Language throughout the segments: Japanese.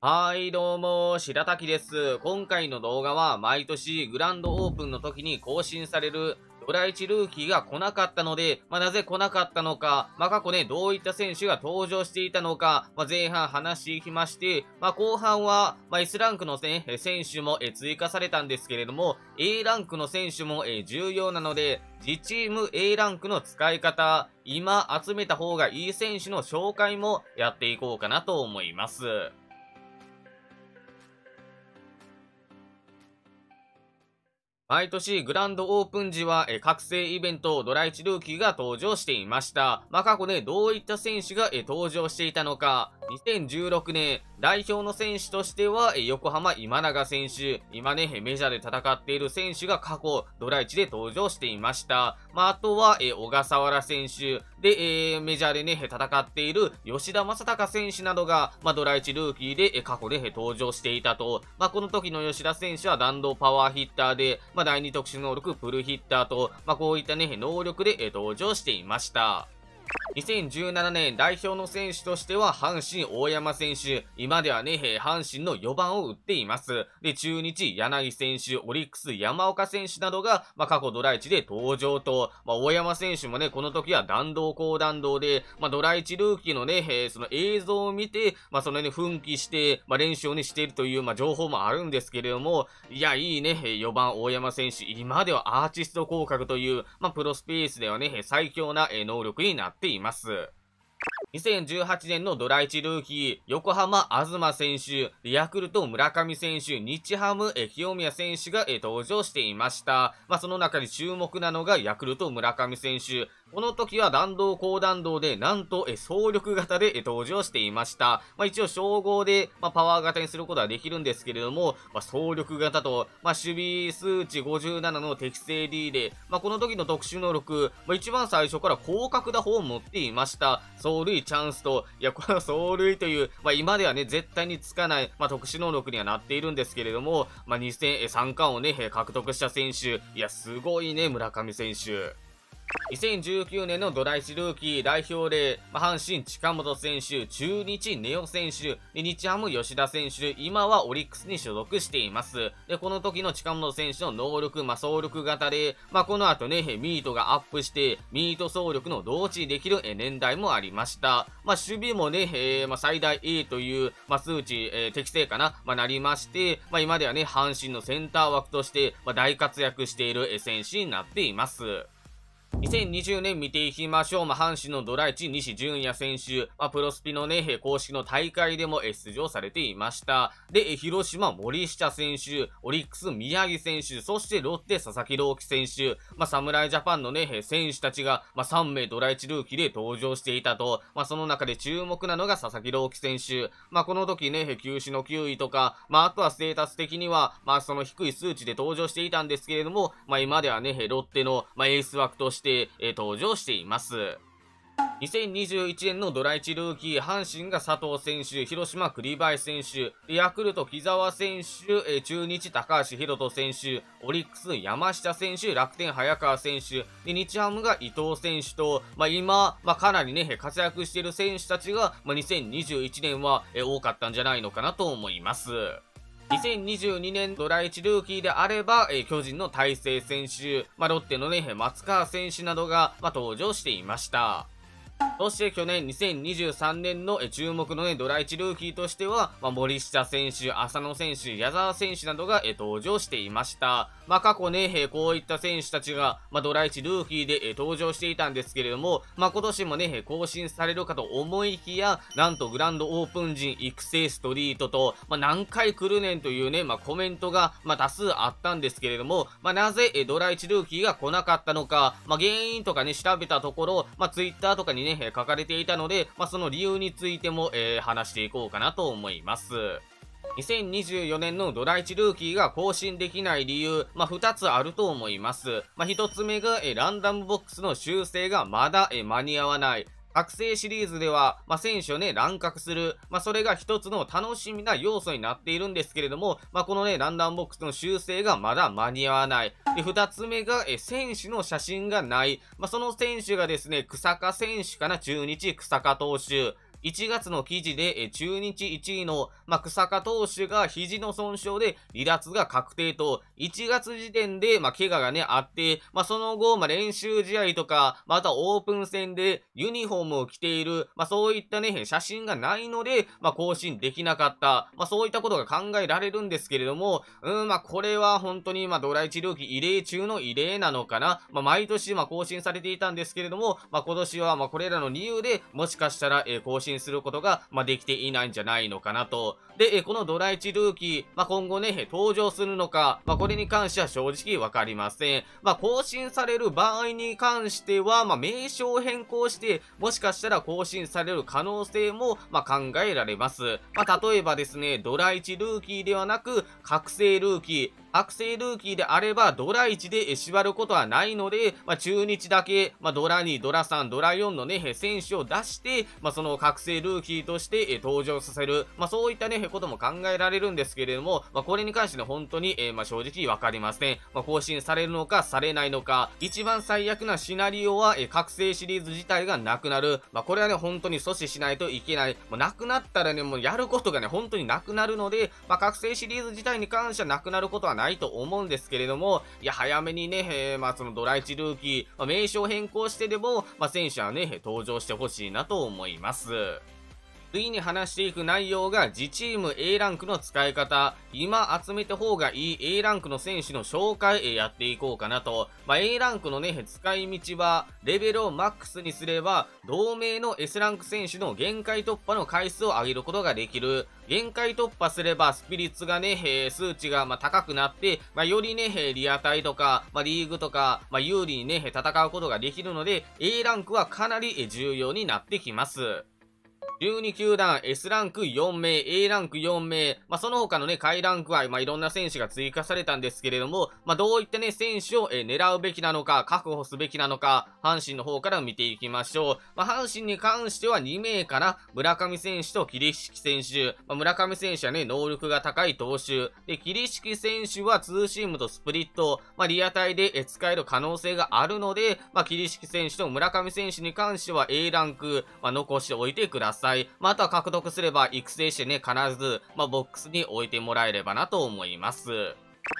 はい、どうも、白滝です。今回の動画は、毎年グランドオープンの時に更新される、ドラ1ルーキーが来なかったので、まあ、なぜ来なかったのか、まあ、過去ね、どういった選手が登場していたのか、まあ、前半話していきまして、ま後半は、ま S ランクの、ね、選手も追加されたんですけれども、A ランクの選手も重要なので、自チーム A ランクの使い方、今集めた方がいい選手の紹介もやっていこうかなと思います。毎年グランドオープン時は、え覚醒イベントドラチルーキーが登場していました。まあ、過去ね、どういった選手が、え登場していたのか、2016年、代表の選手としては、横浜今永選手、今ね、メジャーで戦っている選手が過去、ドラチで登場していました。まあ、あとは、小笠原選手、で、えメジャーでね、戦っている吉田正尚選手などが、まあ、ドラチルーキーで、過去で登場していたと。まあ、この時の吉田選手は弾道パワーヒッターで、まあ、第2特殊能力プルヒッターと、まあ、こういったね、能力で、登場していました。2017年代表の選手としては阪神大山選手、今ではね、阪神の4番を打っています。で、中日柳選手、オリックス山岡選手などが、まあ、過去ドラ1で登場と、まあ、大山選手もね、この時は弾道高弾道で、まあ、ドラ1ルーキーのね、その映像を見て、まあ、そのね、奮起して、まあ、練習をね、しているという、まあ、情報もあるんですけれども、いや、いいね、4番大山選手、今ではアーティスト降格という、まあ、プロスペースではね、最強な能力になっています。います。2018年のドラ1ルーキー、横浜東選手、ヤクルト村上選手、日ハム清宮選手が登場していました。まあ、その中で注目なのがヤクルト村上選手。この時は弾道高弾道で、なんと、え、総力型で登場していました。まあ、一応、称号で、まあ、パワー型にすることはできるんですけれども、まあ、総力型と、まあ、守備数値57の適正リで、ー、まあ、この時の特殊能力、まあ、一番最初から広角打法を持っていました。走塁チャンスと、いや、これは走塁という、まあ、今ではね、絶対につかない、まあ、特殊能力にはなっているんですけれども、まあ、2戦、3冠をね、獲得した選手、いや、すごいね、村上選手。2019年のドラシルーキー代表例、阪神近本選手、中日根尾選手、日ハム吉田選手、今はオリックスに所属しています。で、この時の近本選手の能力、まあ、総力型で、まあ、この後ね、ミートがアップして、ミート総力の同値できる年代もありました。まあ、守備もね、えー、まあ、最大 A という、まあ、数値、えー、適正かな、まあ、なりまして、まあ、今ではね、阪神のセンター枠として、まあ、大活躍している選手になっています。2020年見ていきましょう。まあ、阪神のドラ1、西純也選手、まあ、プロスピのね、公式の大会でも出場されていました。で、広島、森下選手、オリックス、宮城選手、そしてロッテ、佐々木朗希選手、まあ、侍ジャパンのね、選手たちが、まあ、3名ドラ1ルーキーで登場していたと、まあ、その中で注目なのが佐々木朗希選手。まあ、この時ね、球種の9位とか、まあ、あとはステータス的には、まあ、その低い数値で登場していたんですけれども、まあ、今ではね、ロッテの、まあ、エース枠として、、えー、登場しています。2021年のドラ1ルーキー、阪神が佐藤選手、広島栗林選手、ヤクルト木沢選手、中日高橋宏斗選手、オリックス山下選手、楽天早川選手、で日ハムが伊藤選手と、まあ、今、まあ、かなりね、活躍している選手たちが、まあ、2021年は多かったんじゃないのかなと思います。2022年ドラ1ルーキーであれば、えー、巨人の大勢選手、まあ、ロッテのね、松川選手などが、まあ、登場していました。そして去年2023年の注目のね、ドラ1ルーキーとしては、まあ、森下選手、浅野選手、矢沢選手などが登場していました。まあ、過去ね、こういった選手たちが、まあ、ドラ1ルーキーで登場していたんですけれども、まあ、今年もね、更新されるかと思いきや、なんとグランドオープン陣育成ストリートと、まあ、何回来るねんというね、まあ、コメントが、まあ、多数あったんですけれども、まあ、なぜドラ1ルーキーが来なかったのか、まあ、原因とかね、調べたところ、まあ、ッターとかにね、え書かれていたので、まあ、その理由についても、え話していこうかなと思います。2024年のドラ1ルーキーが更新できない理由、まあ、2つあると思います。まあ、1つ目が、えランダムボックスの修正がまだ、え間に合わない。覚醒シリーズでは、まあ、選手をね、乱獲する、まあ、それが一つの楽しみな要素になっているんですけれども、まあ、このね、ランダムボックスの修正がまだ間に合わない。で、二つ目が、え、選手の写真がない。まあ、その選手がですね、草加選手かな、中日草加投手。1月の記事で、中日1位の、まあ、草加投手が肘の損傷で離脱が確定と、1月時点で、まあ、怪我がね、あって、まあ、その後、まあ、練習試合とか、またオープン戦でユニフォームを着ている、まあ、そういったね、写真がないので、まあ、更新できなかった、まあ、そういったことが考えられるんですけれども、うん、まあ、これは本当に、まあ、ドライ治料金異例中の異例なのかな。まあ、毎年、まあ、更新されていたんですけれども、まあ、今年は、まあ、これらの理由で、もしかしたら、えー、更新信することが、まあ、できていないんじゃないのかなと。で、このドラ1ルーキー、まあ、今後ね、登場するのか、まあ、これに関しては正直わかりません。まあ、更新される場合に関しては、まあ、名称を変更して、もしかしたら更新される可能性も、まあ、考えられます。まあ、例えばですね、ドラ1ルーキーではなく、覚醒ルーキー、悪性ルーキーであれば、ドラ1で縛ることはないので、まあ、中日だけ、まあ、ドラ2、ドラ3、ドラ4のね、選手を出して、まあ、その覚醒ルーキーとして登場させる、まあ、そういったね、ことも考えられるんですけれども、まあ、これに関して本当に、えー、まあ、正直わかりません、まあ、更新されるのか、されないのか、一番最悪なシナリオは、覚醒シリーズ自体がなくなる。まあ、これはね、本当に阻止しないといけない。もうなくなったらね、もうやることがね、本当になくなるので、まあ、覚醒シリーズ自体に関してはなくなることはないと思うんですけれども、いや、早めにね、えー、まあ、そのドライチルーキー、まあ、名称変更してでも、まあ、選手はね、登場してほしいなと思います。次に話していく内容が自チーム A ランクの使い方、今集めた方がいい A ランクの選手の紹介やっていこうかなと。まあ、A ランクのね、使い道は、レベルをマックスにすれば、同盟の S ランク選手の限界突破の回数を上げることができる。限界突破すれば、スピリッツがね、数値がま高くなって、まあ、よりね、リアタイとか、まあ、リーグとか、ま有利にね、戦うことができるので、A ランクはかなり重要になってきます。12球団 S ランク4名、A ランク4名、まあ、その他のね、下位ランクは、まあ、いろんな選手が追加されたんですけれども、まあ、どういったね、選手を、え狙うべきなのか、確保すべきなのか、阪神の方から見ていきましょう。ま阪神に関しては2名かな、村上選手と桐敷選手。ま村上選手はね、能力が高い投手。で、桐敷選手はツーシームとスプリット、まリアタイで、え使える可能性があるので、ま桐敷選手と村上選手に関しては A ランク、ま残しておいてください。さい。まあ、とは獲得すれば育成してね、必ず、まあ、ボックスに置いてもらえればなと思います。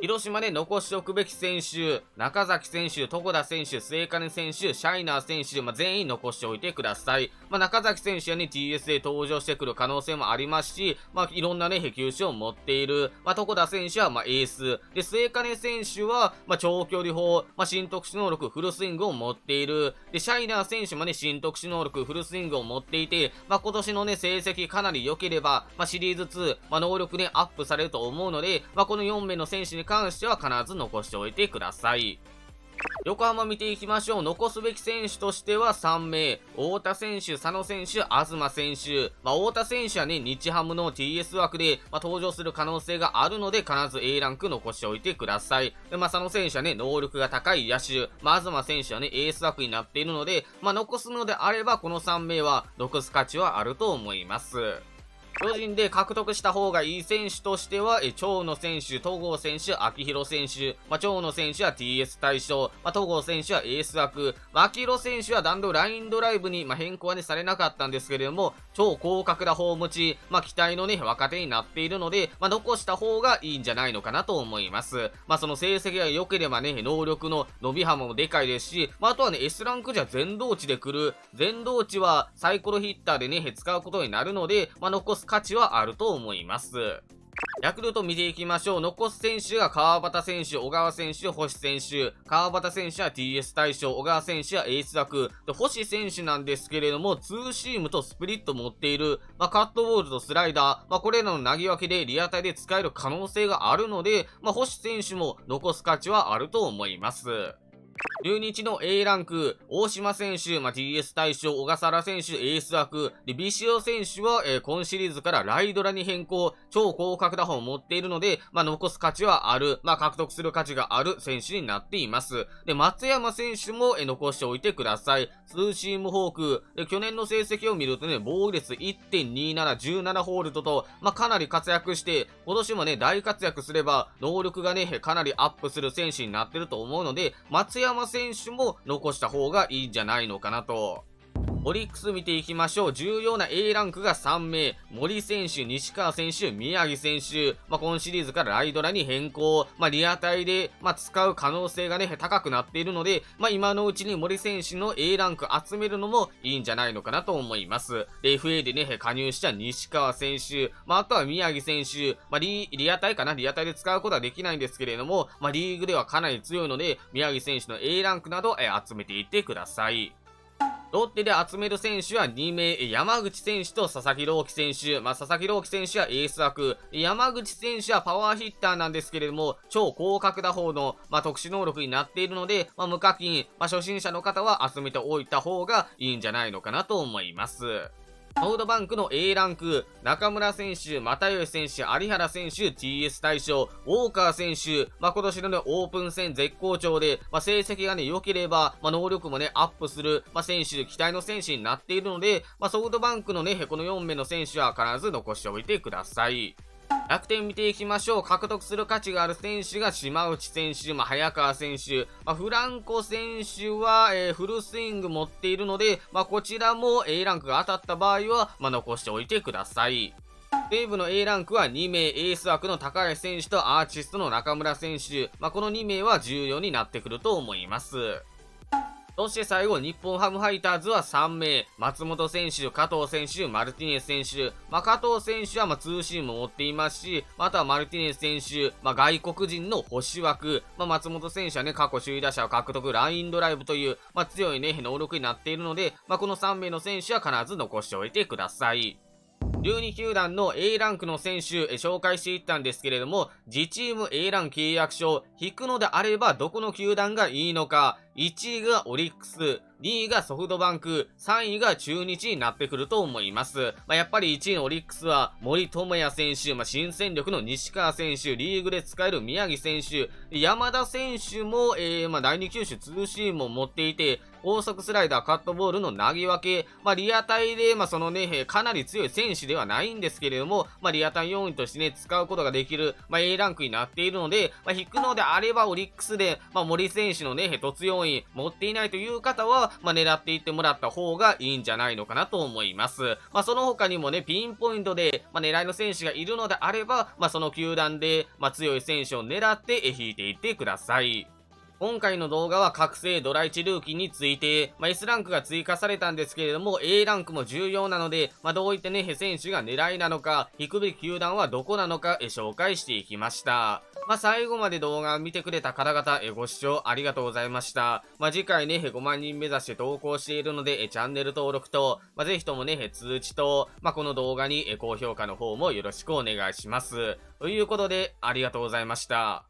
広島で残しておくべき選手、中崎選手、床田選手、末金選手、シャイナー選手、まあ、全員残しておいてください。まあ、中崎選手はね、TS で登場してくる可能性もありますし、まあ、いろんなね、球種を持っている。まあ、床田選手は、まエース。で、末金選手は、ま長距離砲、ま新特殊能力、フルスイングを持っている。で、シャイナー選手もね、新特殊能力、フルスイングを持っていて、ま今年のね、成績かなり良ければ、まシリーズ2、ま能力ね、アップされると思うので、まこの4名の選手に関しては必ず残しておいてください。横浜見ていきましょう。残すべき選手としては3名。太田選手、佐野選手、東選手。まあ、太田選手はね、日ハムの TS 枠で、まあ、登場する可能性があるので、必ず A ランク残しておいてください。で、まあ、佐野選手はね、能力が高い野手。まあ、東選手はね、エース枠になっているので、まあ、残すのであれば、この3名は、残す価値はあると思います。巨人で獲得した方がいい選手としては、え蝶野選手、戸郷選手、秋広選手、まあ、野選手は TS 対象、まあ、戸郷選手はエース枠、まあ、秋広選手は弾道ラインドライブに、まあ、変更はね、されなかったんですけれども、超広角な方持ち、まあ、期待のね、若手になっているので、まあ、残した方がいいんじゃないのかなと思います。まあ、その成績が良ければね、能力の伸び幅もでかいですし、まあ、あとはね、S ランクじゃ全道値で来る、全道値はサイコロヒッターでね、使うことになるので、まあ、残す価値はあると思います。ヤクルト見ていきましょう。残す選手が川端選手、小川選手、星選手。川端選手は TS 大賞、小川選手はエース枠。で、星選手なんですけれども、ツーシームとスプリット持っている、まあ、カットボールとスライダー、まあ、これらの投げ分けでリアタイで使える可能性があるので、まあ、星選手も残す価値はあると思います。中日の A ランク、大島選手、まあ、TS 大賞、小笠原選手、エース枠、で、ビシオ選手は、えー、今シリーズからライドラに変更、超高角打法を持っているので、まあ、残す価値はある、まあ、獲得する価値がある選手になっています。で、松山選手も、えー、残しておいてください。ツーシームフォーク、で、去年の成績を見るとね、防御率1.27、17ホールドと、まあ、かなり活躍して、今年もね、大活躍すれば、能力がね、かなりアップする選手になってると思うので、松山山選手も残した方がいいんじゃないのかなと。オリックス見ていきましょう。重要な A ランクが3名。森選手、西川選手、宮城選手。まあ、今シリーズからライドラに変更。まあ、リアタイで、まあ、使う可能性がね、高くなっているので、まあ、今のうちに森選手の A ランク集めるのもいいんじゃないのかなと思います。で、FA でね、加入した西川選手。まあ、あとは宮城選手。まあリ、リアタイかなリアタイで使うことはできないんですけれども、まあ、リーグではかなり強いので、宮城選手の A ランクなど、え集めていってください。ロッテで集める選手は2名、山口選手と佐々木朗希選手。まあ、佐々木朗希選手はエース枠。山口選手はパワーヒッターなんですけれども、超広角打法の、まあ、特殊能力になっているので、まあ、無課金、まあ、初心者の方は集めておいた方がいいんじゃないのかなと思います。ソードバンクの A ランク、中村選手、又吉選手、有原選手、TS 大賞、ウォーカー選手、まあ、今年のね、オープン戦絶好調で、まあ、成績がね、良ければ、まあ、能力もね、アップする、まあ、選手、期待の選手になっているので、まあ、ソードバンクのね、この4名の選手は必ず残しておいてください。楽天見ていきましょう。獲得する価値がある選手が島内選手、まあ、早川選手、まあ、フランコ選手は、えー、フルスイング持っているので、まあ、こちらも A ランクが当たった場合は、ま残しておいてください。西武の A ランクは2名、エース枠の高橋選手とアーチストの中村選手。まこの2名は重要になってくると思います。そして最後、日本ハムファイターズは3名。松本選手、加藤選手、マルティネス選手。まあ、加藤選手はまツーシームも持っていますし、またはマルティネス選手、まあ、外国人の星枠。まあ、松本選手はね、過去首位打者を獲得、ラインドライブという、ま強いね、能力になっているので、まこの3名の選手は必ず残しておいてください。12球団の A ランクの選手、え紹介していったんですけれども、自チーム A ラン契約書、引くのであればどこの球団がいいのか、1位がオリックス、2位がソフトバンク、3位が中日になってくると思います。まあ、やっぱり1位のオリックスは森友哉選手、まあ、新戦力の西川選手、リーグで使える宮城選手、山田選手も、えー、まあ、第2球種ツーシームを持っていて、高速スライダー、カットボールの投げ分け、まあ、リアタイで、まあ、そのね、かなり強い選手ではないんですけれども、まあ、リアタイ4位としてね、使うことができる、まあ、A ランクになっているので、まあ、引くのであればオリックスで、まあ、森選手のね、突用コい持っていないという方は、まあ、狙っていってもらった方がいいんじゃないのかなと思います。まあ、その他にもね、ピンポイントで、まあ、狙いの選手がいるのであれば、まあ、その球団で、まあ、強い選手を狙って引いていってください。今回の動画は覚醒ドラ1ルーキーについて、まあ、S ランクが追加されたんですけれども、A ランクも重要なので、まあ、どういったね、選手が狙いなのか、引くべき球団はどこなのか、え紹介していきました。まあ、最後まで動画を見てくれた方々、えご視聴ありがとうございました。まあ、次回ね、5万人目指して投稿しているので、えチャンネル登録と、まあ、ぜひともね、通知と、まあ、この動画に、え高評価の方もよろしくお願いします。ということで、ありがとうございました。